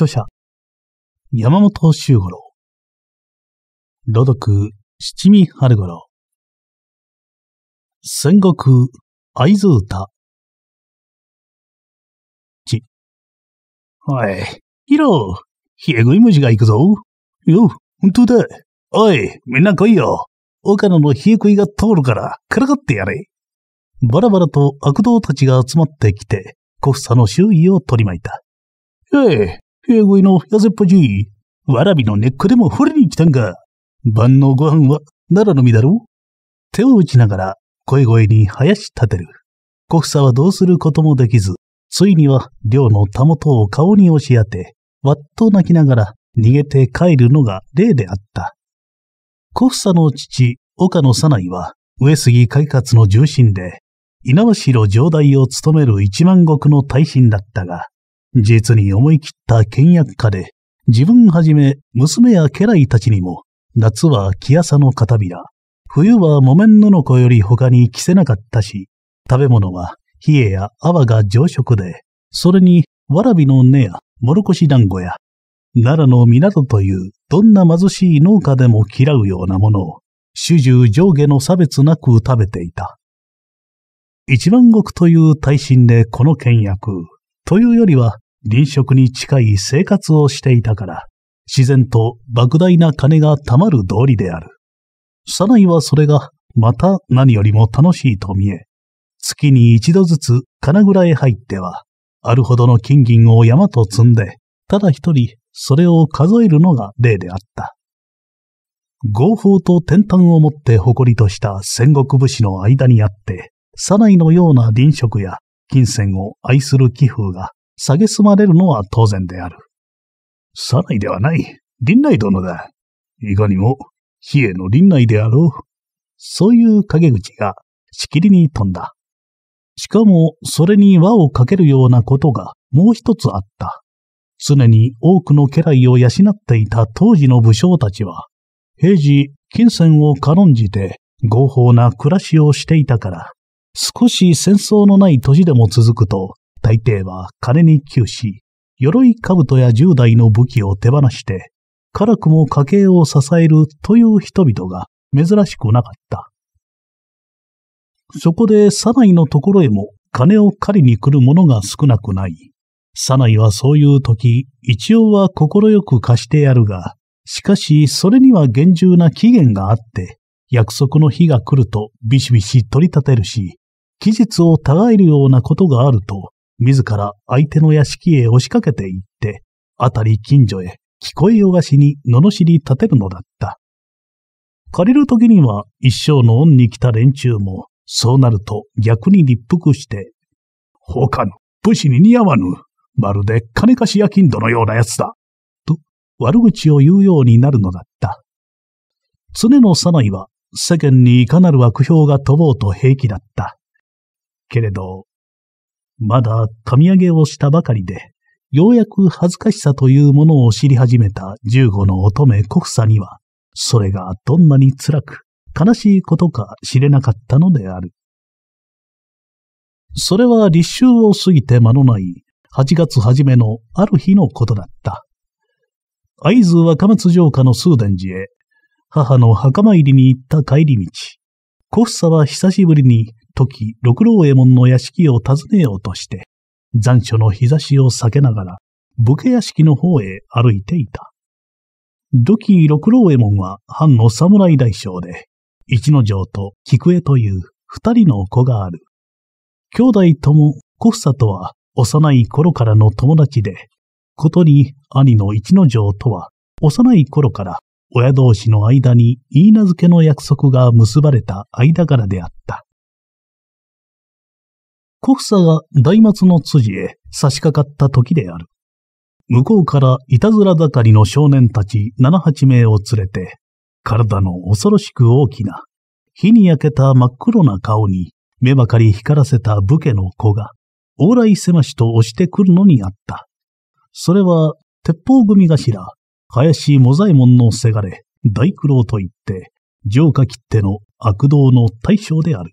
著者、山本周五郎。朗読、七味春五郎。戦国、合図歌。ち。おい、ヒロ、冷え食い字が行くぞ。よ、本当だ。おい、みんな来いよ。岡野の冷え食いが通るから、からかってやれ。バラバラと悪童たちが集まってきて、小房の周囲を取り巻いた。ええ、平いの痩せっぽじい。わらびの根っこでも掘りに来たんか。晩のご飯は奈良の実だろ手を打ちながら声声に林立てる。小房はどうすることもできず、ついには寮のたもとを顔に押し当て、わっと泣きながら逃げて帰るのが例であった。小房の父、岡野な内は、上杉開活の重臣で、稲苗代城代を務める一万石の大臣だったが、実に思い切った倹約家で、自分はじめ娘や家来たちにも、夏は木朝の片びら、冬は木綿ののこより他に着せなかったし、食べ物は冷えや泡が常食で、それにわらびの根やもろこし団子や、奈良の港というどんな貧しい農家でも嫌うようなものを、主従上下の差別なく食べていた。一番石という大臣でこの倹約。というよりは、臨食に近い生活をしていたから、自然と莫大な金が貯まる道理である。サナイはそれが、また何よりも楽しいと見え、月に一度ずつ金蔵へ入っては、あるほどの金銀を山と積んで、ただ一人、それを数えるのが例であった。合法と天端をもって誇りとした戦国武士の間にあって、サナイのような臨職や金銭を愛する寄付が下げまれるのは当然である。サライではない、林内殿だ。いかにも、比叡の林内であろう。そういう陰口がしきりに飛んだ。しかも、それに輪をかけるようなことがもう一つあった。常に多くの家来を養っていた当時の武将たちは、平時、金銭を軽んじて合法な暮らしをしていたから、少し戦争のない年でも続くと、大抵は金に窮し、鎧兜や10代の武器を手放して、辛くも家計を支えるという人々が珍しくなかった。そこで、サナイのところへも金を借りに来る者が少なくない。サナイはそういう時、一応は快く貸してやるが、しかし、それには厳重な期限があって、約束の日が来るとビシビシ取り立てるし、期日をたがえるようなことがあると、自ら相手の屋敷へ押しかけて行って、あたり近所へ聞こえよがしに罵り立てるのだった。借りる時には一生の恩に来た連中も、そうなると逆に立腹して、他の武士に似合わぬ、まるで金貸しや金土のようなやつだ、と悪口を言うようになるのだった。常のさないは世間にいかなる悪評が飛ぼうと平気だった。けれど、まだみ上げをしたばかりで、ようやく恥ずかしさというものを知り始めた15の乙女国草には、それがどんなに辛く悲しいことか知れなかったのである。それは立秋を過ぎて間のない8月初めのある日のことだった。会津若松城下の数殿寺へ、母の墓参りに行った帰り道、コフは久しぶりに時、六郎右衛門の屋敷を訪ねようとして、残暑の日差しを避けながら、武家屋敷の方へ歩いていた。土器六郎右衛門は藩の侍大将で、一之丞と菊江という二人の子がある。兄弟とも小房とは幼い頃からの友達で、ことに兄の一之丞とは幼い頃から親同士の間に言い名付けの約束が結ばれた間柄であった。小房が大松の辻へ差し掛かった時である。向こうからいたずら盛りの少年たち七八名を連れて、体の恐ろしく大きな、火に焼けた真っ黒な顔に目ばかり光らせた武家の子が、往来せましと押してくるのにあった。それは、鉄砲組頭、林モザ左衛門のせがれ、大九郎といって、城下切手の悪道の対象である。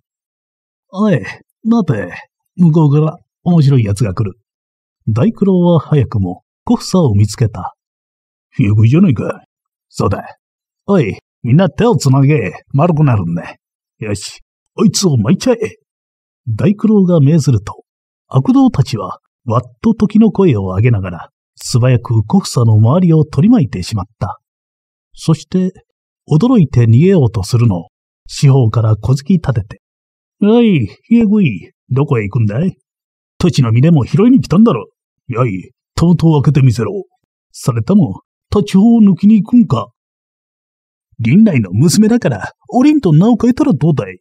おい、待て。向こうから面白い奴が来る。大九郎は早くもコフサを見つけた。よくいいじゃないか。そうだ。おい、みんな手をつなげ、丸くなるんだ。よし、あいつを巻いちゃえ。大九郎が命ずると、悪道たちは、わっと時の声を上げながら、素早くコフサの周りを取り巻いてしまった。そして、驚いて逃げようとするのを、四方から小突き立てて、おい、ひえぐい、どこへ行くんだい土地の身でも拾いに来たんだろ。やい、とうとう開けてみせろ。それとも、立ち法を抜きに行くんか。林内の娘だから、おりんと名を変えたらどうだい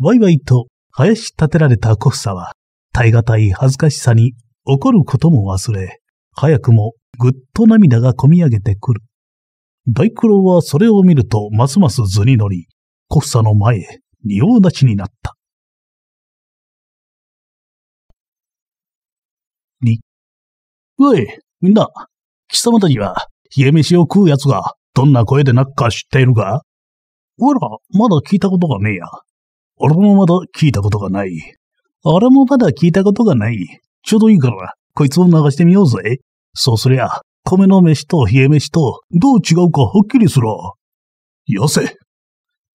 ワイワイと、林立てられた小房は、耐え難い恥ずかしさに怒ることも忘れ、早くもぐっと涙がこみ上げてくる。大黒はそれを見るとますます図に乗り、小房の前へ仁王立ちになった。おい、みんな、貴様たちは、冷え飯を食う奴が、どんな声で鳴くか知っているかおら、まだ聞いたことがねえや。俺もまだ聞いたことがない。俺もまだ聞いたことがない。ちょうどいいから、こいつを流してみようぜ。そうすりゃ、米の飯と冷え飯とどう違うかはっきりする。よせ。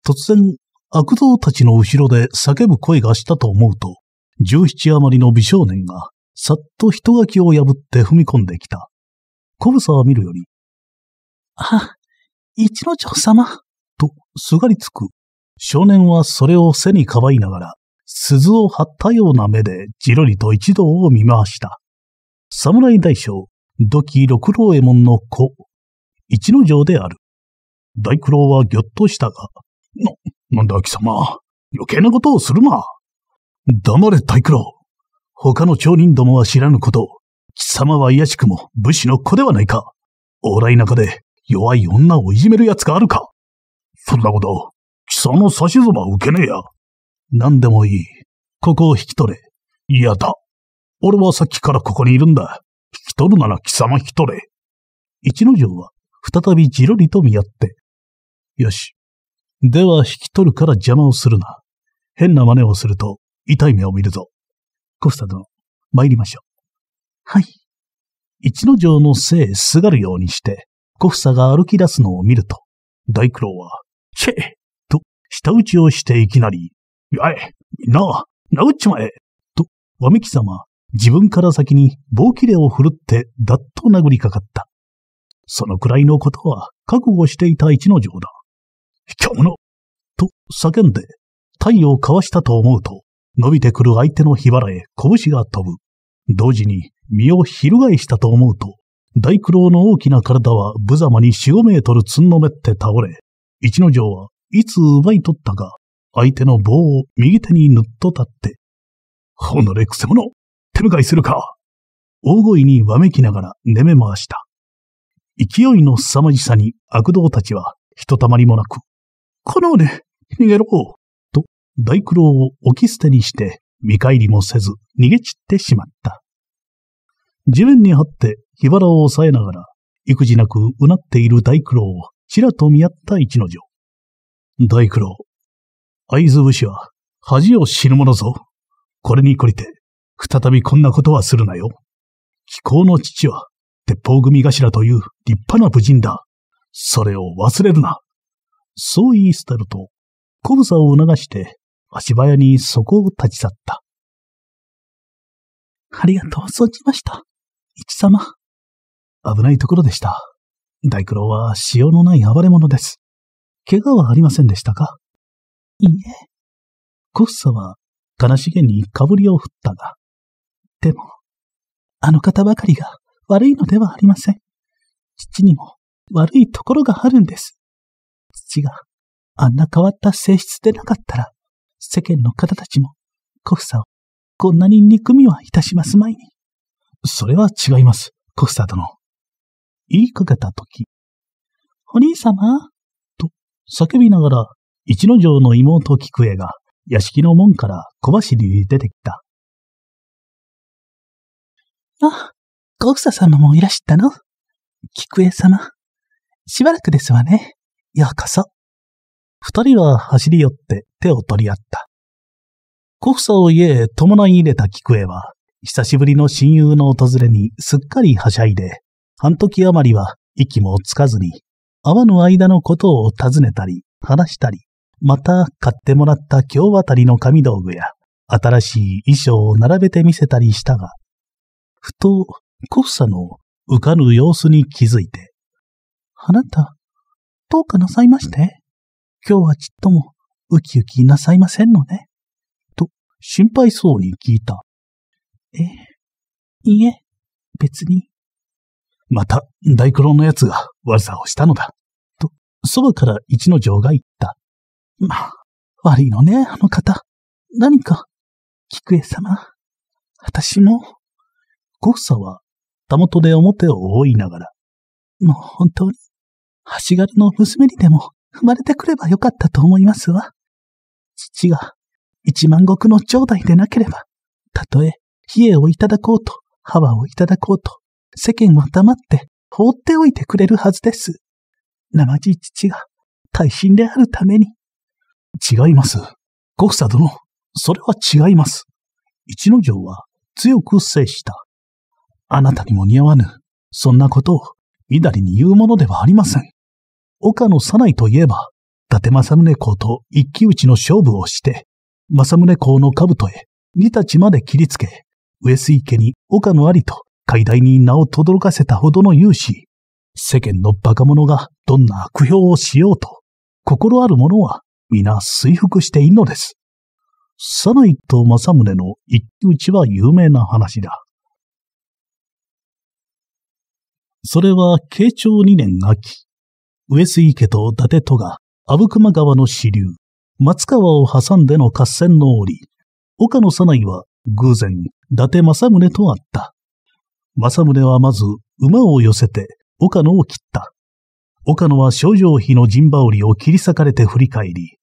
突然、悪童たちの後ろで叫ぶ声がしたと思うと、十七余りの美少年がさっと人垣を破って踏み込んできた。小房は見るより、あ、一之丞様、とすがりつく。少年はそれを背にかばいながら、鈴を張ったような目でじろりと一同を見回した。侍大将、土器六郎右衛門の子、一之丞である。大九郎はぎょっとしたが、な、なんだ貴様、余計なことをするな。黙れ大九郎。他の町人どもは知らぬこと。貴様は卑しくも武士の子ではないか。往来中で弱い女をいじめる奴があるか。そんなこと、貴様の差しそば受けねえや。何でもいい。ここを引き取れ。嫌だ。俺はさっきからここにいるんだ。引き取るなら貴様引き取れ。一之丞は再びじろりと見合って。よし。では引き取るから邪魔をするな。変な真似をすると痛い目を見るぞ。コスタ殿、参りましょう。はい。一の城の背へすがるようにして、コフサが歩き出すのを見ると、大九郎は、チェと、舌打ちをしていきなり、やえ、みんな、殴っちまえと、わみき様、自分から先に棒切れを振るって、だっと殴りかかった。そのくらいのことは覚悟していた一の城だ。卑怯者と叫んで、体をかわしたと思うと、伸びてくる相手の火腹へ拳が飛ぶ。同時に身を翻したと思うと、大九郎の大きな体は無様に四五メートルつんのめって倒れ、一の城はいつ奪い取ったか、相手の棒を右手にぬっと立って、ほのれくせ者、手向かいするか大声にわめきながら寝め回した。勢いの凄まじさに悪道たちはひとたまりもなく、このね、逃げろ大九郎を置き捨てにして、見返りもせず、逃げ散ってしまった。地面に張って、火腹を抑えながら、育児なくうなっている大九郎を、ちらと見合った一の女。大九郎、会津武士は、恥を知る者ぞ。これに懲りて、再びこんなことはするなよ。気候の父は、鉄砲組頭という立派な武人だ。それを忘れるな。そう言い捨てると、小房を促して足早にそこを立ち去った。ありがとう存じました。一様。危ないところでした。大九郎はしようのない暴れ者です。怪我はありませんでしたかいいえ。コッサは悲しげにかぶりを振ったが。でも、あの方ばかりが悪いのではありません。父にも悪いところがあるんです。父があんな変わった性質でなかったら、世間の方たちも、コフサをこんなに憎みはいたしますまいに。それは違います、コフサ殿。言いかけたとき、お兄様、と叫びながら、一之丞の妹菊江が屋敷の門から小走りに出てきた。あ、コフサ様もいらしたの菊江様。しばらくですわね。ようこそ。二人は走り寄って手を取り合った。小差を家へ伴い入れた菊江は、久しぶりの親友の訪れにすっかりはしゃいで、半時余りは息もつかずに、会わぬ間のことを尋ねたり、話したり、また買ってもらった今日あたりの紙道具や、新しい衣装を並べてみせたりしたが、ふと、コフサの浮かぬ様子に気づいて、あなた、どうかなさいまして今日はちっともウキウキなさいませんのね。と、心配そうに聞いた。え、いいえ、別に。また、大九郎のやつが悪さをしたのだ。と、そばから一の城が言った。まあ、悪いのね、あの方。何か、菊江様。私も。ごッサは、たもとで表を覆いながら。もう本当に、橋狩りの娘にでも生まれてくればよかったと思いますわ。父が、一万石の頂戴でなければ、たとえ、冷えをいただこうと、幅をいただこうと、世間は黙って放っておいてくれるはずです。生地父が、大臣であるために。違います。国佐殿、それは違います。一之丞は強く制した。あなたにも似合わぬ、そんなことを、みだりに言うものではありません。岡野早内といえば、伊達政宗公と一騎打ちの勝負をして、政宗公の兜へ二たちまで切りつけ、上水家に岡野ありと海大に名を轟かせたほどの勇士。世間の馬鹿者がどんな悪評をしようと、心ある者は皆水服しているのです。サナイと政宗の一騎打ちは有名な話だ。それは慶長二年秋、上杉家と伊達戸が、阿武隈川の支流、松川を挟んでの合戦の折、岡野左内は偶然、伊達政宗と会った。政宗はまず、馬を寄せて、岡野を切った。岡野は少女妃の陣羽織を切り裂かれて振り返り、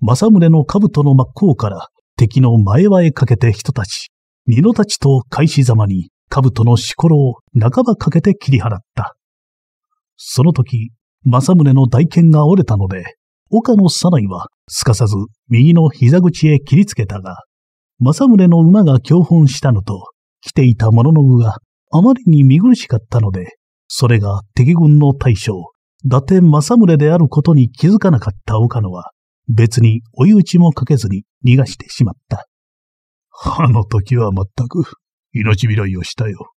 政宗の兜の真っ向から敵の前輪へかけて人たち、二の太刀と開始ざまに兜のしころを半ばかけて切り払った。その時、政宗の大剣が折れたので、岡野左内はすかさず右の膝口へ切りつけたが、政宗の馬が強本したのと、来ていた者の具があまりに見苦しかったので、それが敵軍の大将、伊達政宗であることに気づかなかった岡野は、別に追い打ちもかけずに逃がしてしまった。あの時は全く命拾いをしたよ。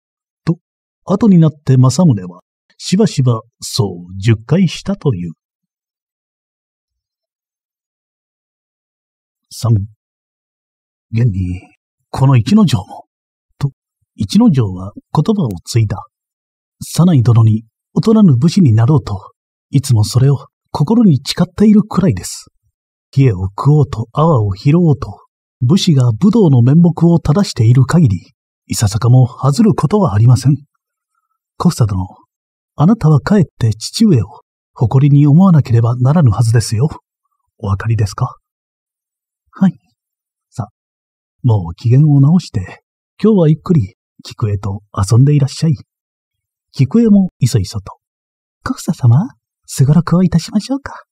と、後になって政宗はしばしばそう10回したという。3、現に、この一之城も、と、一之城は言葉を継いだ。さない殿に劣らぬ武士になろうと、いつもそれを心に誓っているくらいです。家を食おうと泡を拾おうと、武士が武道の面目を正している限り、いささかも外ることはありません。コフサ殿、あなたは帰って父上を誇りに思わなければならぬはずですよ。お分かりですかはい。さ、もう機嫌を直して、今日はゆっくり菊江と遊んでいらっしゃい。菊江もいそいそと、格差様、すごろくをいたしましょうか。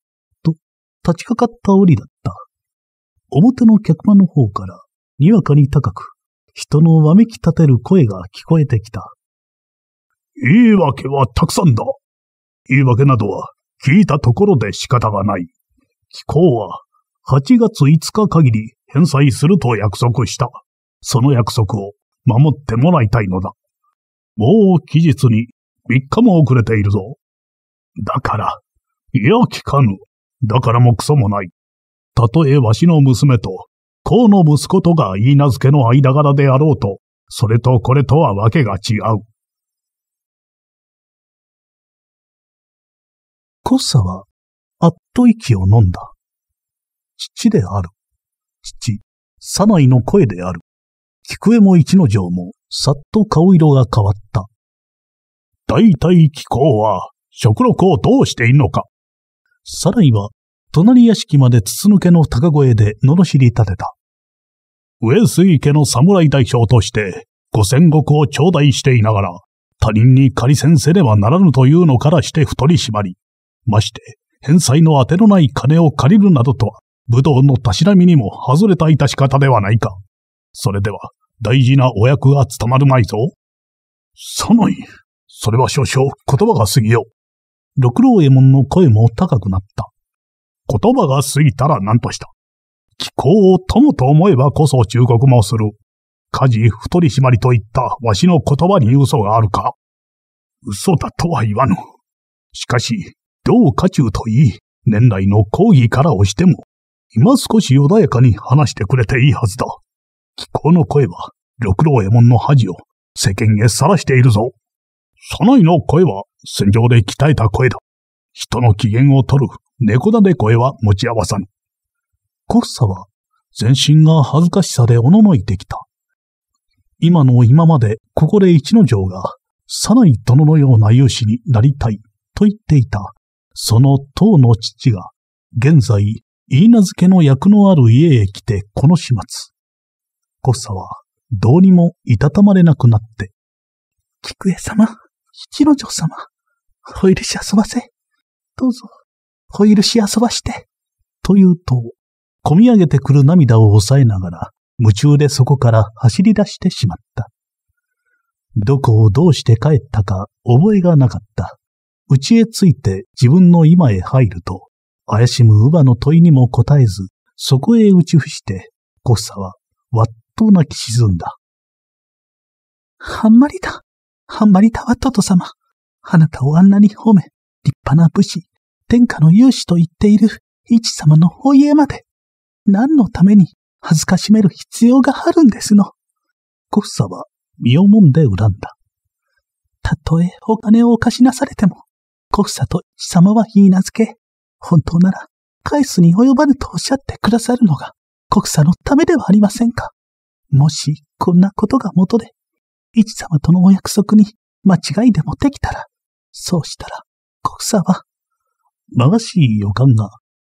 と、立ちかかった折だった。表の客間の方から、にわかに高く、人のわめき立てる声が聞こえてきた。言い訳はたくさんだ。言い訳などは聞いたところで仕方がない。機構は8月5日限り返済すると約束した。その約束を守ってもらいたいのだ。もう期日に3日も遅れているぞ。だから、いや聞かぬ。だからもクソもない。たとえわしの娘と、こうの息子とが言い名付けの間柄であろうと、それとこれとはわけが違う。コッサは、あっと息を飲んだ。父である。父、サナイの声である。菊江も一之丞も、さっと顔色が変わった。大体気候は、食録をどうしているのか。サナイは、隣屋敷まで筒抜けの高声で罵り立てた。上水家の侍代表として、五千石を頂戴していながら、他人に仮戦せねばならぬというのからして太り締まり、まして、返済の当てのない金を借りるなどとは、武道のたしなみにも外れた致し方ではないか。それでは、大事なお役が務まるまいぞ。さのい、それは少々言葉が過ぎよう。六郎右衛門の声も高くなった。言葉が過ぎたら何とした。気候を友と思えばこそ忠告もする。家事太り締まりといったわしの言葉に嘘があるか。嘘だとは言わぬ。しかし、どう？家中といい、年来の抗議からをしても、今少し穏やかに話してくれていいはずだ。気候の声は、六郎右衛門の恥を世間へ晒しているぞ。サナイの声は戦場で鍛えた声だ。人の機嫌を取る猫だで声は持ち合わさぬ。コッサは全身が恥ずかしさでおののいてきた。今の今までここで一の城がサナイ殿のような勇士になりたいと言っていたその当の父が、現在、言い名付けの役のある家へ来てこの始末。コッサは、どうにもいたたまれなくなって、菊江様、七之丞様、ホイルし遊ばせ。どうぞ、ホイルし遊ばして。と言うと、込み上げてくる涙を抑えながら、夢中でそこから走り出してしまった。どこをどうして帰ったか覚えがなかった。家へ着いて自分の今へ入ると、怪しむ乳母の問いにも答えず、そこへ打ち伏して、コッサは、わっと泣き沈んだ。はんまりだ。はんまりたわトト様。あなたをあんなに褒め、立派な武士、天下の勇士と言っている、一様のお家まで、何のために恥ずかしめる必要があるんですの。コッサは身をもんで恨んだ。たとえお金をお貸しなされても、国佐と貴様は言い名付け、本当なら、返すに及ばぬとおっしゃってくださるのが、国佐のためではありませんか。もし、こんなことが元で、一様とのお約束に間違いでもできたら、そうしたら、国佐は、ましい予感が、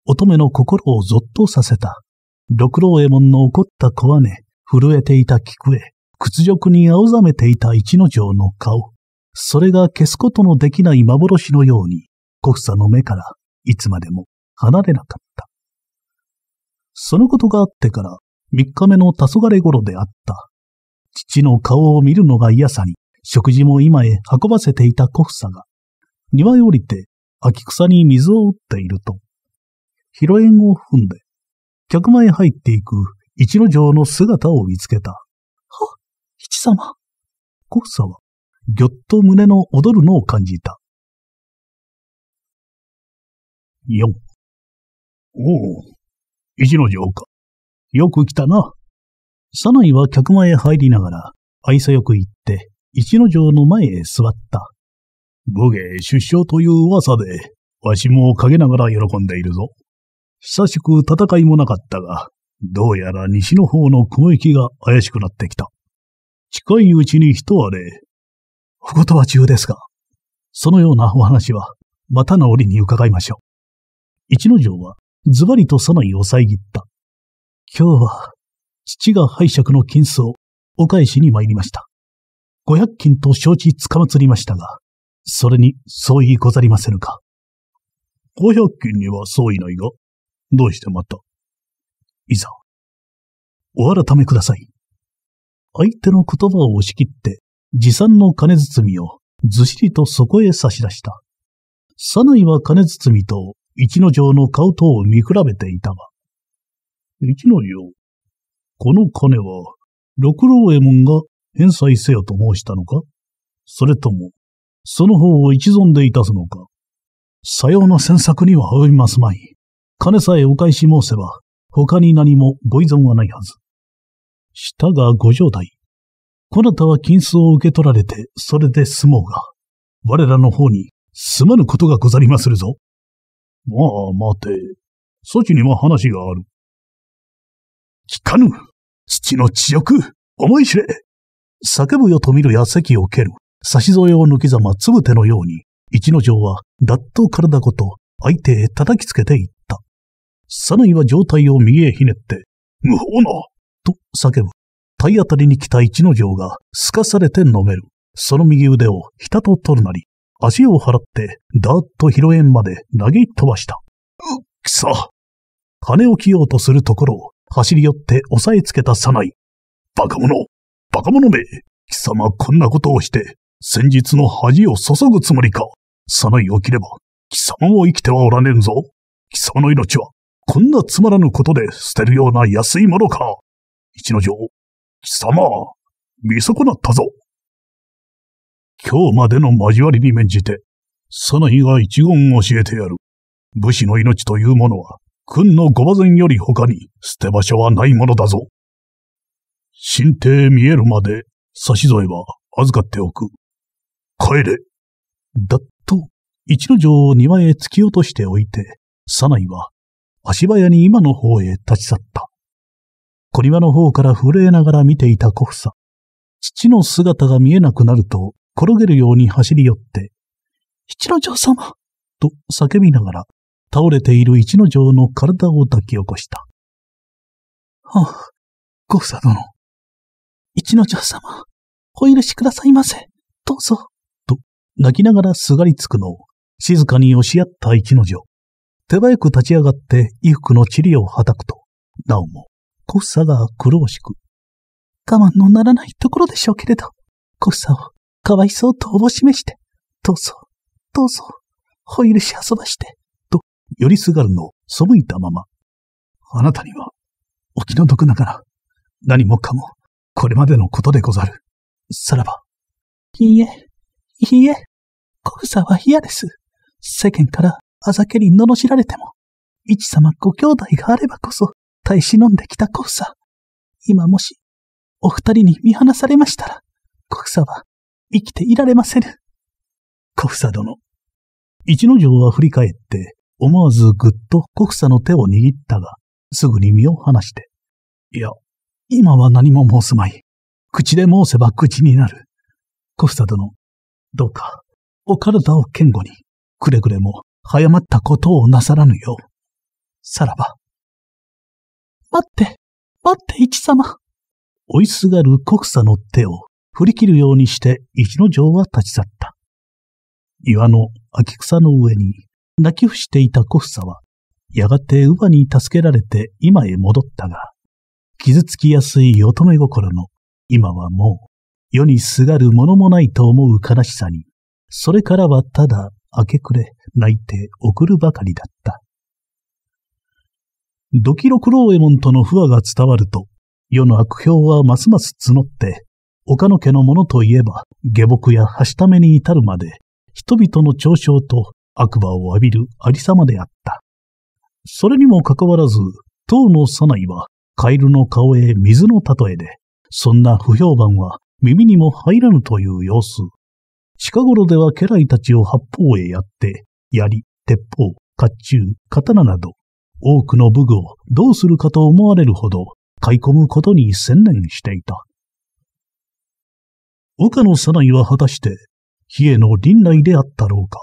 乙女の心をぞっとさせた。六郎右衛門の怒った小ね、震えていた菊へ、屈辱に青ざめていた一之丞の顔。それが消すことのできない幻のように、フサの目からいつまでも離れなかった。そのことがあってから、三日目の黄昏頃であった。父の顔を見るのが嫌さに、食事も今へ運ばせていたフサが、庭へ降りて秋草に水を打っていると、ヒロエンを踏んで、客間へ入っていく一の城の姿を見つけた。は、七様。フサはぎょっと胸の踊るのを感じた。4。おお、一の城か。よく来たな。サナイは客間へ入りながら、愛想よく行って、一の城の前へ座った。武芸出生という噂で、わしも陰ながら喜んでいるぞ。久しく戦いもなかったが、どうやら西の方の雲行きが怪しくなってきた。近いうちに一あれ、ことは中ですが、そのようなお話は、またの折に伺いましょう。一之丞は、ズバリとその意を遮った。今日は、父が拝借の金子をお返しに参りました。五百金と承知つかまつりましたが、それに相違ござりませぬか。五百金には相違ないが、どうしてまた。いざ、お改めください。相手の言葉を押し切って、持参の金包みをずしりとそこへ差し出した。サナイは金包みと一の城の顔とを見比べていたが、一の城、この金は六郎右衛門が返済せよと申したのかそれとも、その方を一存でいたすのかさような詮索には及びますまい。金さえお返し申せば、他に何もご依存はないはず。したがご状態、こなたは金子を受け取られて、それで済もうが、我らの方に、すまぬことがござりまするぞ。まあ、待て。そちにも話がある。聞かぬ土の知欲思い知れ叫ぶよと見る矢席を蹴る、差し添えを抜きざまつぶてのように、一の城は、だっと体ごと、相手へ叩きつけていった。さぬいは状態を右へひねって、無法なと叫ぶ。体当たりに来た一の行が、すかされて飲める。その右腕をひたと取るなり、足を払って、だーっと広縁まで投げ飛ばした。うっ、くそ。金を着ようとするところを、走り寄って押さえつけたサナイ。バカ者バカ者め貴様こんなことをして、先日の恥を注ぐつもりかサナイを切れば、貴様も生きてはおらねんぞ。貴様の命は、こんなつまらぬことで捨てるような安いものか一の城、貴様、見損なったぞ。今日までの交わりに免じて、サナ日が一言教えてやる。武士の命というものは、君のご馬前より他に捨て場所はないものだぞ。神帝見えるまで差し添えは預かっておく。帰れ。だっと、一の城を庭へ突き落としておいて、サナイは足早に今の方へ立ち去った。小庭の方から震えながら見ていた小房。父の姿が見えなくなると、転げるように走り寄って、一之丞様と叫びながら、倒れている一之丞の体を抱き起こした。はあ、小房殿。一之丞様、お許しくださいませ。どうぞ。と、泣きながらすがりつくのを、静かに押し合った一之丞。手早く立ち上がって衣服の塵をはたくと、なおもコッサが苦労しく。我慢のならないところでしょうけれど、コッサをかわいそうとおぼしめして、どうぞ、どうぞ、おルし遊ばして、と、寄りすがるのを背いたまま。あなたには、お気の毒ながら、何もかも、これまでのことでござる。さらば。いいえ、いいえ、コッサは嫌です。世間からあざけり罵られても、一様ご兄弟があればこそ、耐え忍んできたコフサ。今もし、お二人に見放されましたら、コフサは生きていられませぬ。コフサ殿。一之丞は振り返って、思わずぐっとコフサの手を握ったが、すぐに身を離して。いや、今は何も申すまい。口で申せば口になる。コフサ殿、どうか、お体を堅固に、くれぐれも、早まったことをなさらぬよう。さらば。待って、待って、一様。追いすがる国差の手を振り切るようにして一の城は立ち去った。岩の秋草の上に泣き伏していた国差は、やがて乳母に助けられて今へ戻ったが、傷つきやすい乙女心の今はもう世にすがるものもないと思う悲しさに、それからはただ明け暮れ泣いて送るばかりだった。ドキロクローエモンとの不和が伝わると、世の悪評はますます募って、岡野家の者といえば、下僕やはしために至るまで、人々の嘲笑と悪魔を浴びるありさまであった。それにもかかわらず、当のさないは、カエルの顔へ水の例えで、そんな不評判は耳にも入らぬという様子。近頃では家来たちを八方へやって、槍、鉄砲、甲冑、刀など、多くの武具をどうするかと思われるほど買い込むことに専念していた。岡野さないは果たして、比叡の臨内であったろうか。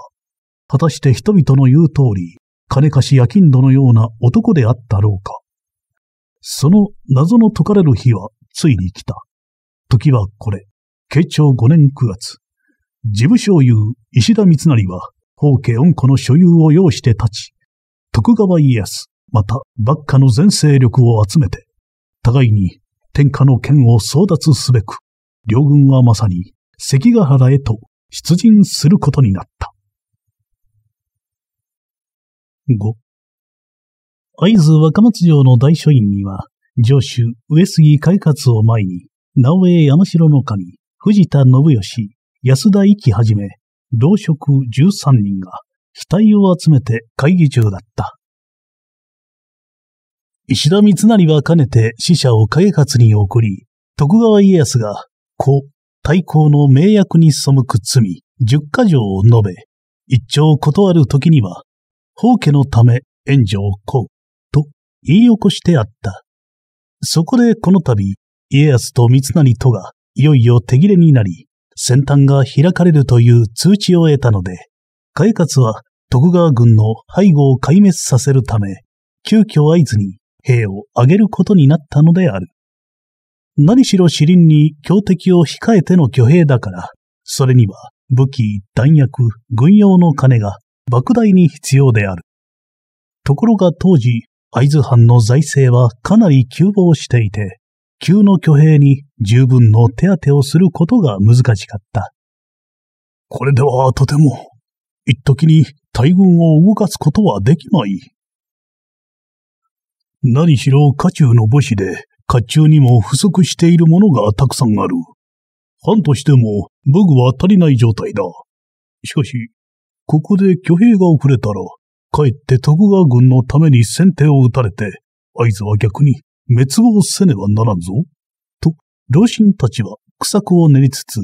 果たして人々の言う通り、金貸し夜勤どのような男であったろうか。その謎の解かれる日はついに来た。時はこれ、慶長5年9月。事務所有石田三成は、法家恩子の所有を要して立ち、徳川家康、また幕下の全勢力を集めて、互いに天下の剣を争奪すべく、両軍はまさに関ヶ原へと出陣することになった。五。合図若松城の大書院には、上州上杉開活を前に、直江山城の神、藤田信義、安田一はじめ、老職13人が、死体を集めて会議中だった。石田三成はかねて死者を開発に送り、徳川家康が子、大公の名役に背く罪、十箇条を述べ、一丁断る時には、法家のため援助を請う、と言い起こしてあった。そこでこの度、家康と三成とがいよいよ手切れになり、先端が開かれるという通知を得たので、開活は徳川軍の背後を壊滅させるため、急遽合図に兵を挙げることになったのである。何しろ死林に強敵を控えての挙兵だから、それには武器、弾薬、軍用の金が莫大に必要である。ところが当時、合図藩の財政はかなり急暴していて、急の挙兵に十分の手当てをすることが難しかった。これではとても、一時に大軍を動かすことはできまい。何しろ家中の母子で、甲冑にも不足しているものがたくさんある。藩としても武具は足りない状態だ。しかし、ここで挙兵が遅れたら、かえって徳川軍のために先手を打たれて、合図は逆に滅亡せねばならんぞ。と、老臣たちは苦策を練りつつ、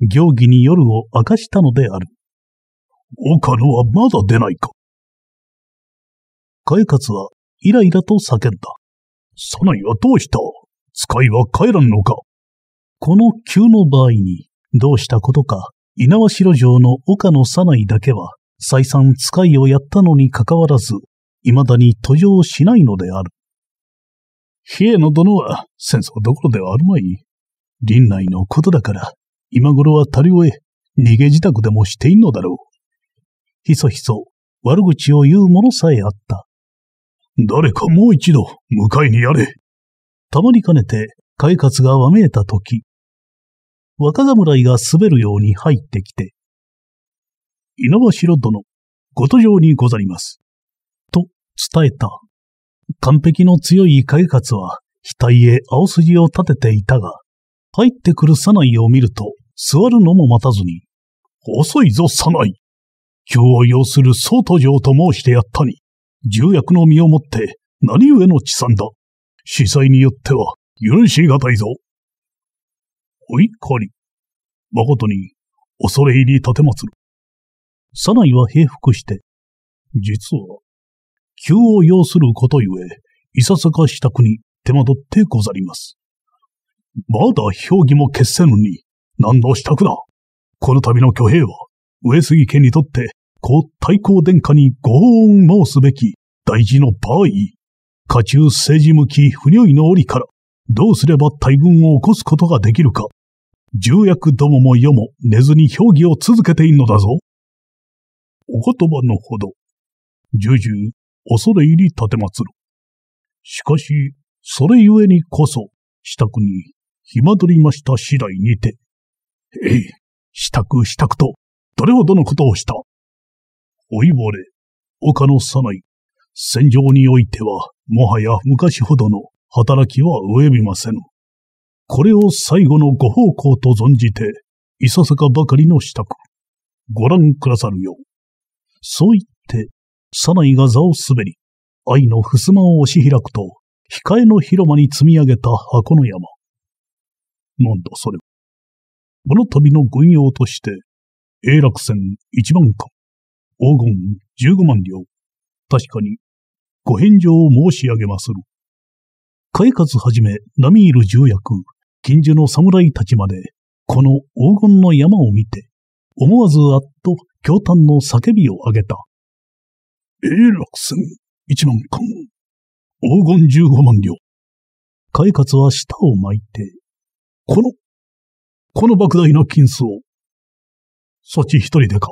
行儀に夜を明かしたのである。岡野はまだ出ないか。快活はイライラと叫んだ。サナイはどうした使いは帰らんのかこの急の場合に、どうしたことか、稲葉城城の岡野サナイだけは、再三使いをやったのにかかわらず、未だに途上しないのである。比叡の殿は戦争どころではあるまい。林内のことだから、今頃は足り終え、逃げ自宅でもしていんのだろう。ひそひそ悪口を言う者さえあった。誰かもう一度、迎えにやれ。たまりかねて、快活がわめいたとき、若侍が滑るように入ってきて、稲葉城殿、ご途上にござります。と伝えた。完璧の強い快活は、額へ青筋を立てていたが、入ってくるサナイを見ると、座るのも待たずに、遅いぞサナイ今日を要する総都城と申してやったに、重役の身をもって何故の地産だ。司祭によっては許しがたいぞ。お怒り。誠に恐れ入り立てまつる。さないは平服して、実は、急を要することゆえ、いささか支度に手間取ってござります。まだ評議も決せぬに、何の支度だ。この度の挙兵は、上杉家にとって、こう太閤殿下にご恩申すべき大事の場合、家中政治向き不如意の折から、どうすれば大軍を起こすことができるか、重役どもも世も寝ずに評議を続けているのだぞ。お言葉のほど、重々恐れ入り立てまつる。しかし、それゆえにこそ、支度に暇取りました次第にて、ええ、支度支度と誰はどのことをした。おいぼれ、丘のさない、戦場においては、もはや昔ほどの働きは及びませぬ。これを最後のご奉公と存じて、いささかばかりの支度、ご覧くださるよう。そう言って、サナイが座を滑り、愛の襖を押し開くと、控えの広間に積み上げた箱の山。なんだそれは。物旅の軍用として、永楽船一万貫、黄金十五万両。確かに、ご返上を申し上げまする。海活はじめ、波みいる重役、近所の侍たちまで、この黄金の山を見て、思わずあっと驚嘆の叫びをあげた。永楽船一万貫、黄金十五万両。海活は舌を巻いて、この、この莫大な金子をそち一人でか。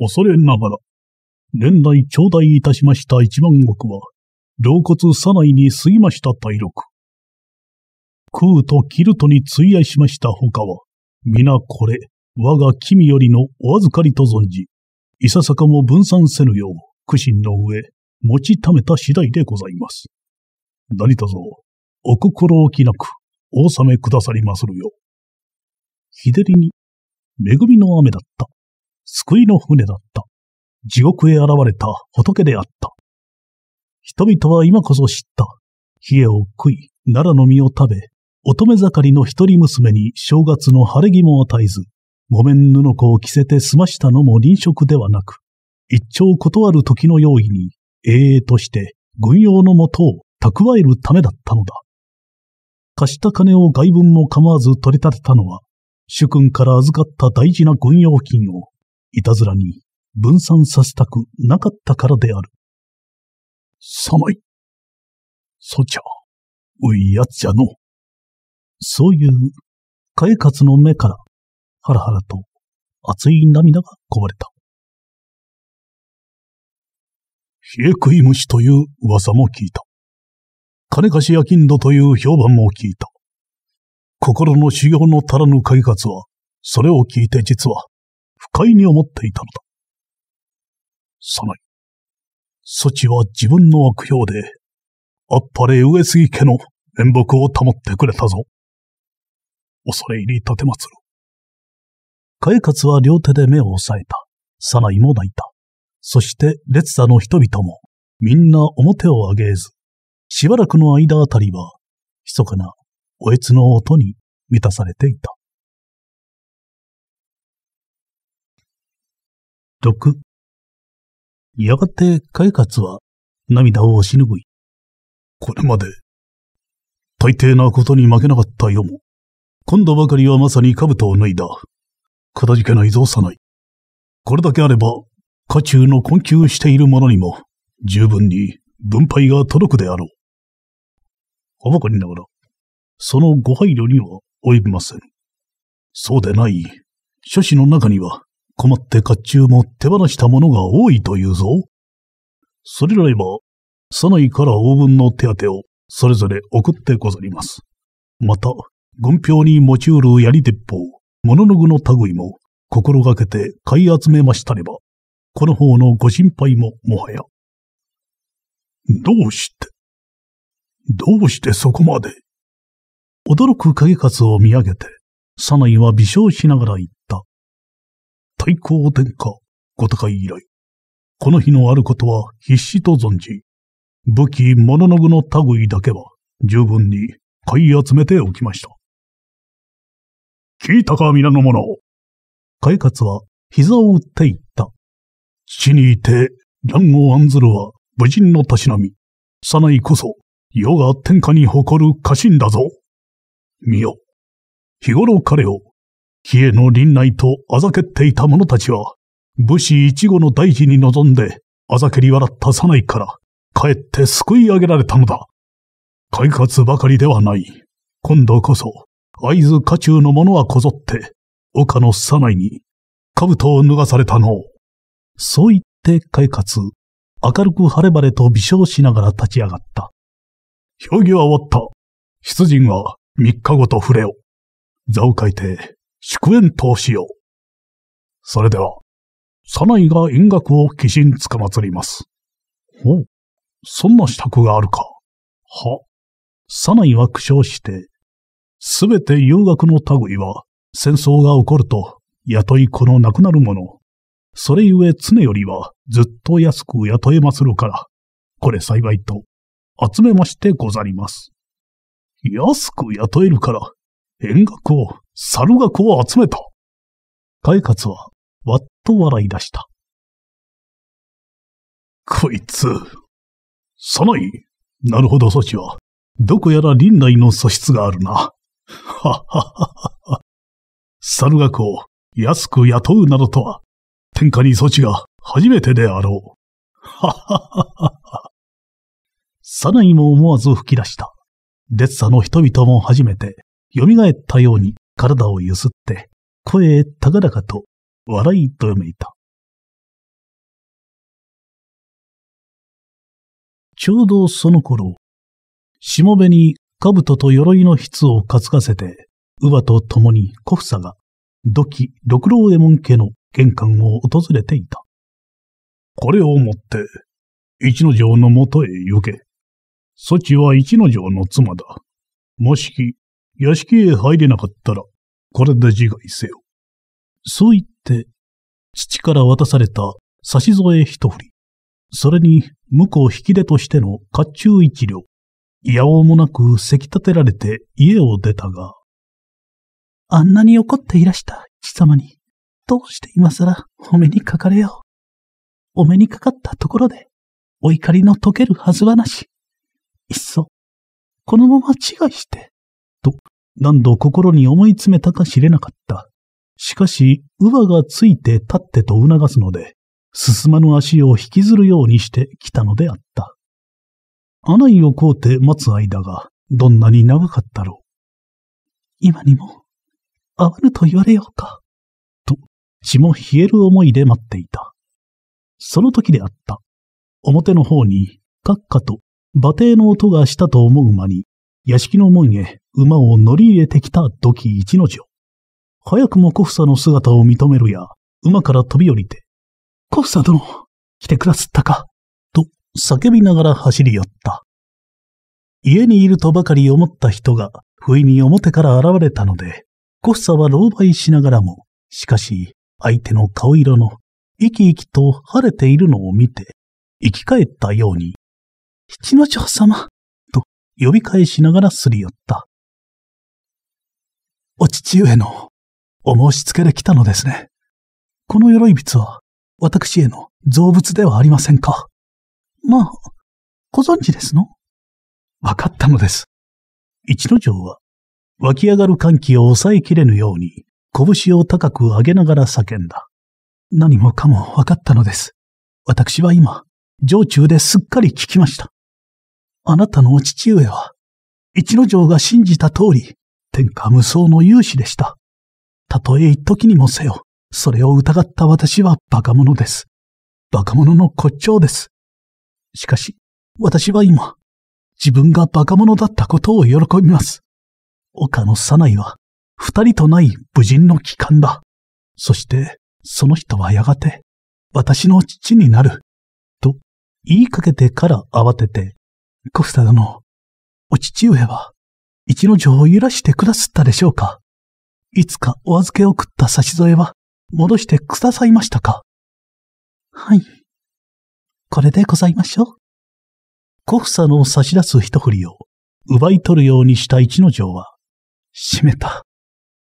恐れながら、年代頂戴いたしました一万石は、老骨左内に過ぎました体力。空とキルトに費やしました他は、皆これ、我が君よりのお預かりと存じ、いささかも分散せぬよう、苦心の上、持ちためた次第でございます。何とぞ、お心置きなく、お納めくださりまするよ日照りに恵みの雨だった。救いの船だった。地獄へ現れた仏であった。人々は今こそ知った。冷えを食い、奈良の実を食べ、乙女盛りの一人娘に正月の晴れ着も与えず、木綿布子を着せて済ましたのも臨食ではなく、一朝断る時の用意に、永遠として軍用のもとを蓄えるためだったのだ。貸した金を外分も構わず取り立てたのは、主君から預かった大事な軍用金を、いたずらに分散させたくなかったからである。寒い。そちゃ、ういやつじゃの。そういう、かえかつの目から、はらはらと熱い涙がこぼれた。冷え食い虫という噂も聞いた。金貸しや金土という評判も聞いた。心の修行の足らぬ開発は、それを聞いて実は、不快に思っていたのだ。さらに、ソチは自分の悪評で、あっぱれ上杉家の面目を保ってくれたぞ。恐れ入り立てまつる。海勝は両手で目を押さえた。サナイも泣いた。そして列座の人々も、みんな表を上げず、しばらくの間あたりは、密かなおえつの音に満たされていた。6やがて快活は涙を押しぐい、これまで大抵なことに負けなかったよも、今度ばかりはまさに兜を脱いだ。かたじけないぞさない。これだけあれば、家中の困窮している者にも、十分に分配が届くであろう。おばかりながら、そのご配慮には及びません。そうでない。書士の中には、困って甲冑も手放したものが多いというぞ。それられば、さないから応分の手当をそれぞれ送ってござります。また、軍票に用いる槍鉄砲、物の具の類も心がけて買い集めましたれば、この方のご心配ももはや。どうしてどうしてそこまで驚く影勝を見上げて、サナイは微笑しながら言った。太鼓殿下、ご高い以来。この日のあることは必死と存じ、武器物の具の類だけは十分に買い集めておきました。聞いたか、皆の者。海勝は膝を打って言った。死にいて乱を案ずるは無人のたしなみ。さないこそ、世が天下に誇る家臣だぞ。見よ。日頃彼を、比叡の臨内とあざけっていた者たちは、武士一護の大事に臨んで、あざけり笑ったさないから、かえって救い上げられたのだ。快活ばかりではない。今度こそ、会津家中の者はこぞって、岡のさないに、兜を脱がされたのそう言って快活、明るく晴れ晴れと微笑しながら立ち上がった。評議は終わった。出陣は3日ごと触れよ。座を書いて、祝宴としよう。それでは、サナイが因学を寄進つかまつります。ほう、そんな支度があるか。は。サナイは苦笑して、すべて遊学の類は、戦争が起こると、雇い子のなくなるもの。それゆえ常よりは、ずっと安く雇えまするから、これ幸いと、集めましてござります。安く雇えるから、円額を、猿額を集めた。快活は、わっと笑い出した。こいつ。さない。なるほど、措置は。どこやら林内の素質があるな。はははは。猿学を安く雇うなどとは、天下に措置が初めてであろう。はははは。サナイも思わず吹き出した。デッサの人々も初めて、蘇ったように体をゆすって、声高々と笑いとめいた。ちょうどその頃、しもべに兜と鎧の筆を担がせて、乳母と共に小房が、土器六郎右衛門家の玄関を訪れていた。これをもって、一の城のもとへ行け。そちは一の城の妻だ。もしき、屋敷へ入れなかったら、これで自害せよ。そう言って、父から渡された差し添え一振り。それに、婿引き出としての甲冑一両。いやおうもなくせき立てられて家を出たが。あんなに怒っていらした父様に、どうして今更お目にかかれよう。お目にかかったところで、お怒りの解けるはずはなし。いっそ、このまま違いして、と、何度心に思い詰めたか知れなかった。しかし、乳母がついて立ってと促すので、進まぬ足を引きずるようにしてきたのであった。穴井を凍うて待つ間が、どんなに長かったろう。今にも、会わぬと言われようか。と、血も冷える思いで待っていた。その時であった。表の方に、閣下と馬蹄の音がしたと思う間に、屋敷の門へ馬を乗り入れてきた土器一の城。早くも小房の姿を認めるや、馬から飛び降りて、小房殿、来てくだすったか、と叫びながら走り寄った。家にいるとばかり思った人が、不意に表から現れたので、小房は狼狽しながらも、しかし、相手の顔色の、生き生きと晴れているのを見て、生き返ったように七之条様、と呼び返しながらすり寄った。お父上のお申し付けで来たのですね。この鎧筆は私への造物ではありませんか。まあ、ご存知ですのわかったのです。一之丞は湧き上がる歓喜を抑えきれぬように拳を高く上げながら叫んだ。何もかもわかったのです。私は今、城中ですっかり聞きました。あなたのお父上は、一之丞が信じた通り、天下無双の勇士でした。たとえ一時にもせよ、それを疑った私は馬鹿者です。馬鹿者の骨頂です。しかし、私は今、自分が馬鹿者だったことを喜びます。岡の左内は、二人とない無人の帰還だ。そして、その人はやがて、私の父になる。と、言いかけてから慌ててコスタ殿、お父上は、一の城を揺らしてくだすったでしょうかいつかお預けを食った差し添えは、戻してくださいましたかはい。これでございましょう。コフサの差し出す一振りを奪い取るようにした一の城は、閉めた。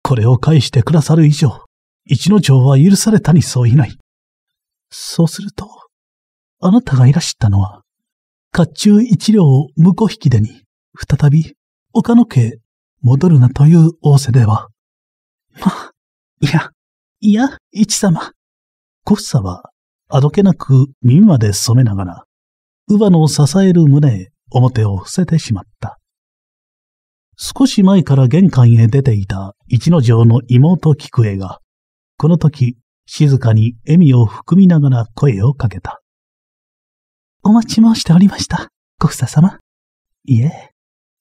これを返してくださる以上、一の城は許されたにそういない。そうすると、あなたがいらしたのは、甲冑一両を婿引きでに、再び、岡野家へ戻るなという仰せでは。ま、いや、いや、一様。小房は、あどけなく耳まで染めながら、乳母の支える胸へ表を伏せてしまった。少し前から玄関へ出ていた一之丞の妹菊江が、この時、静かに笑みを含みながら声をかけた。お待ち申しておりました、小ふ様。いえ、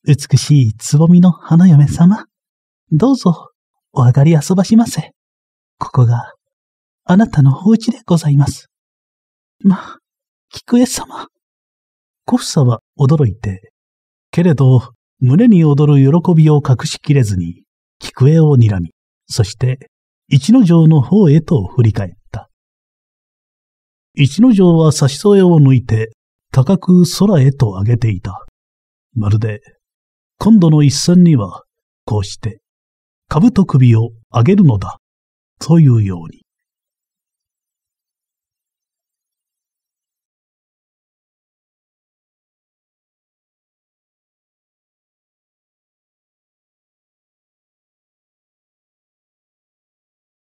美しいつぼみの花嫁様。どうぞ、お上がり遊ばしませ。ここが、あなたのお家でございます。ま、菊江様。小ふは驚いて、けれど、胸に踊る喜びを隠しきれずに、菊江を睨み、そして、一の城の方へと振り返っ一之丞は差し添えを抜いて、高く空へと上げていた。まるで、今度の一戦には、こうして、兜首を上げるのだ、というように。